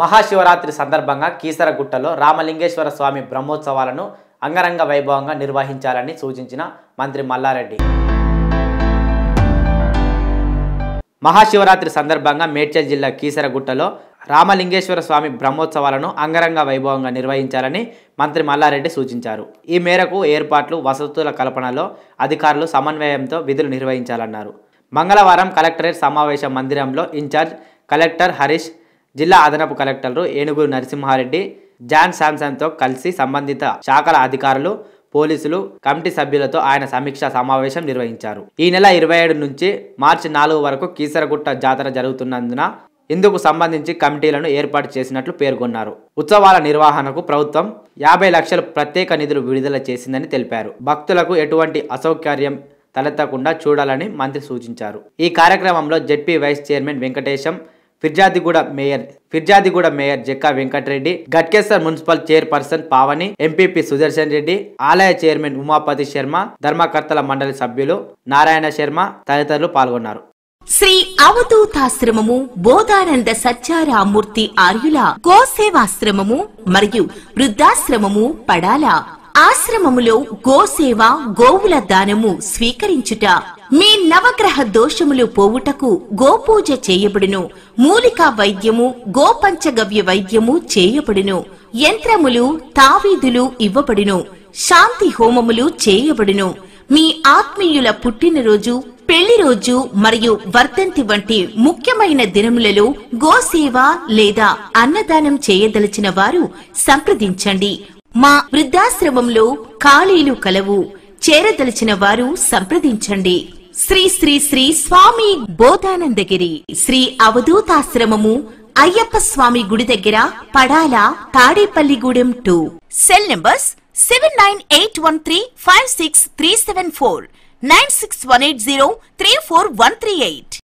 మహాశివరాత్రి సందర్భంగా కీసరగుట్టలో రామలింగేశ్వర స్వామి బ్రహ్మోత్సవాలను అంగరంగ వైభవంగా నిర్వహించాలని సూచించిన మంత్రి మల్లారెడ్డి మహాశివరాత్రి సందర్భంగా మేడ్చల్ జిల్లా కీసరగుట్టలో రామలింగేశ్వర స్వామి బ్రహ్మోత్సవాలను అంగరంగ వైభవంగా నిర్వహించాలని మంత్రి మల్లారెడ్డి సూచించారు ఈ మేరకు ఏర్పాట్లు వసతుల కల్పనలో అధికారులు సమన్వయంతో విధులు నిర్వహించాలన్నారు మంగళవారం కలెక్టరేట్ సమావేశ మందిరంలో ఇన్ఛార్జ్ కలెక్టర్ హరీష్ జిల్లా అదనపు కలెక్టర్లు ఏనుగురు నరసింహారెడ్డి జాన్ శాంసన్తో కలిసి సంబంధిత శాఖల అధికారులు పోలీసులు కమిటీ సభ్యులతో ఆయన సమీక్షా సమావేశం నిర్వహించారు ఈ నెల ఇరవై ఏడు నుంచి మార్చి నాలుగు వరకు కీసరగుట్ట జాతర జరుగుతున్నందున ఇందుకు సంబంధించి కమిటీలను ఏర్పాటు చేసినట్లు పేర్కొన్నారు ఉత్సవాల నిర్వహణకు ప్రభుత్వం యాభై లక్షల ప్రత్యేక నిధులు విడుదల చేసిందని తెలిపారు భక్తులకు ఎటువంటి అసౌకర్యం తలెత్తకుండా చూడాలని మంత్రి సూచించారు ఈ కార్యక్రమంలో ZP vice chairman Venkatesham Peerzadiguda mayor Peerzadiguda mayor Jakka Venkatareddy Ghatkesar municipal chairperson Pavani MPP Sudarshan Reddy ఆలయ చైర్మన్ ఉమాపతి శర్మ ధర్మకర్తల మండలి సభ్యులు నారాయణ శర్మ తదితరులు పాల్గొన్నారు శ్రీ అవధూతాశ్రమము బోధానంద సత్యారామూర్తి ఆర్యుల కోసేవాశ్రమము మరియు వృద్ధాశ్రమము పడాల ఆశ్రమములో గోసేవ గోవుల దానము స్వీకరించుట మీ నవగ్రహ దోషములు పోవుటకు గోపూజ చేయబడును మూలికా వైద్యము గోపంచగవ్య వైద్యము చేయబడును యంత్రములు తావీదులు ఇవ్వబడును శాంతి హోమములు చేయబడును మీ ఆత్మీయుల పుట్టినరోజు పెళ్లి రోజు మరియు వర్ధంతి వంటి ముఖ్యమైన దినములలో గోసేవ లేదా అన్నదానం చేయదలచిన వారు సంప్రదించండి మా వృద్ధాశ్రమంలో ఖాళీలు కలవు చేరదలిచిన వారు సంప్రదించండి శ్రీ శ్రీ శ్రీ స్వామి బోధానందగిరి శ్రీ అవధూతాశ్రమము అయ్యప్ప స్వామి గుడి దగ్గర Padala Tadepalligudem two cell numbers seven nine eight one three five six three seven four nine six one eight zero three four one three eight